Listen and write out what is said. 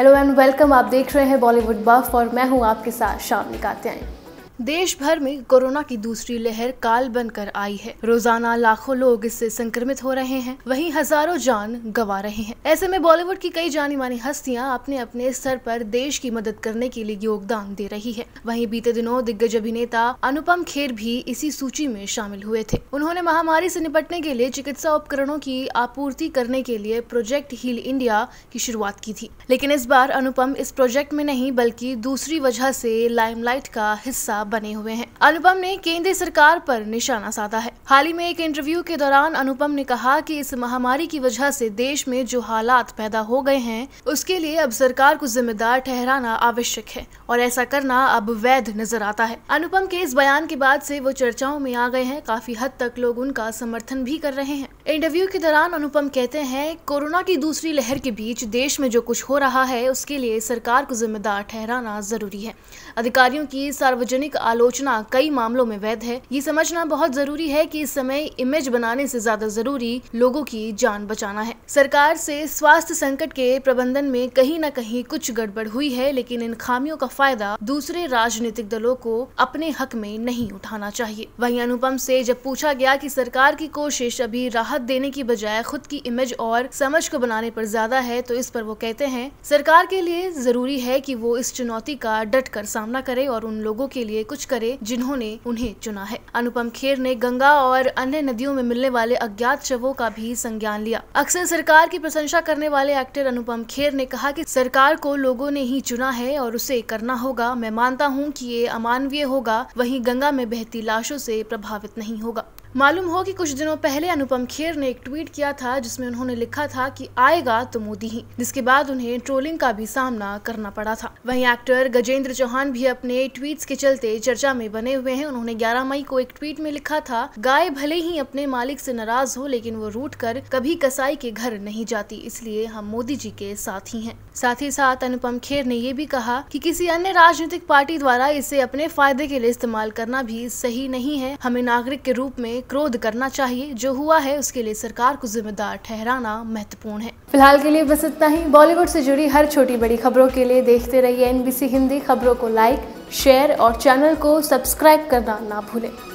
hello and welcome आप देख रहे हैं बॉलीवुड बफ और मैं हूँ आपके साथ शाम निकाते आई देश भर में कोरोना की दूसरी लहर काल बनकर आई है रोजाना लाखों लोग इससे संक्रमित हो रहे हैं वहीं हजारों जान गंवा रहे हैं ऐसे में बॉलीवुड की कई जानी मानी हस्तियां अपने अपने स्तर पर देश की मदद करने के लिए योगदान दे रही है वहीं बीते दिनों दिग्गज अभिनेता अनुपम खेर भी इसी सूची में शामिल हुए थे उन्होंने महामारी से निपटने के लिए चिकित्सा उपकरणों की आपूर्ति करने के लिए प्रोजेक्ट हील इंडिया की शुरुआत की थी लेकिन इस बार अनुपम इस प्रोजेक्ट में नहीं बल्कि दूसरी वजह से लाइमलाइट का हिस्सा बने हुए हैं अनुपम ने केंद्र सरकार पर निशाना साधा है हाल ही में एक इंटरव्यू के दौरान अनुपम ने कहा कि इस महामारी की वजह से देश में जो हालात पैदा हो गए हैं उसके लिए अब सरकार को जिम्मेदार ठहराना आवश्यक है और ऐसा करना अब वैध नजर आता है अनुपम के इस बयान के बाद से वो चर्चाओं में आ गए हैं काफी हद तक लोग उनका समर्थन भी कर रहे हैं इंटरव्यू के दौरान अनुपम कहते हैं कोरोना की दूसरी लहर के बीच देश में जो कुछ हो रहा है उसके लिए सरकार को जिम्मेदार ठहराना जरूरी है अधिकारियों की सार्वजनिक आलोचना कई मामलों में वैध है ये समझना बहुत जरूरी है कि इस समय इमेज बनाने से ज्यादा जरूरी लोगों की जान बचाना है सरकार से स्वास्थ्य संकट के प्रबंधन में कहीं न कहीं कुछ गड़बड़ हुई है लेकिन इन खामियों का फायदा दूसरे राजनीतिक दलों को अपने हक में नहीं उठाना चाहिए वही अनुपम से जब पूछा गया कि सरकार की कोशिश अभी राहत देने की बजाय खुद की इमेज और समझ को बनाने पर ज्यादा है तो इस पर वो कहते हैं सरकार के लिए जरूरी है कि वो इस चुनौती का डट कर सामना करे और उन लोगों के लिए लिए कुछ करे जिन्होंने उन्हें चुना है अनुपम खेर ने गंगा और अन्य नदियों में मिलने वाले अज्ञात शवों का भी संज्ञान लिया अक्सर सरकार की प्रशंसा करने वाले एक्टर अनुपम खेर ने कहा कि सरकार को लोगों ने ही चुना है और उसे करना होगा मैं मानता हूँ कि ये अमानवीय होगा वहीं गंगा में बहती लाशों से प्रभावित नहीं होगा मालूम हो कि कुछ दिनों पहले अनुपम खेर ने एक ट्वीट किया था जिसमें उन्होंने लिखा था कि आएगा तो मोदी ही जिसके बाद उन्हें ट्रोलिंग का भी सामना करना पड़ा था वहीं एक्टर गजेंद्र चौहान भी अपने ट्वीट्स के चलते चर्चा में बने हुए हैं उन्होंने 11 मई को एक ट्वीट में लिखा था गाय भले ही अपने मालिक से नाराज हो लेकिन वो रूट कर कभी कसाई के घर नहीं जाती इसलिए हम मोदी जी के साथ ही है साथ ही साथ अनुपम खेर ने ये भी कहा की कि किसी अन्य राजनीतिक पार्टी द्वारा इसे अपने फायदे के लिए इस्तेमाल करना भी सही नहीं है हमें नागरिक के रूप में क्रोध करना चाहिए जो हुआ है उसके लिए सरकार को जिम्मेदार ठहराना महत्वपूर्ण है फिलहाल के लिए बस इतना ही बॉलीवुड से जुड़ी हर छोटी बड़ी खबरों के लिए देखते रहिए एनबीसी हिंदी खबरों को लाइक शेयर और चैनल को सब्सक्राइब करना ना भूलें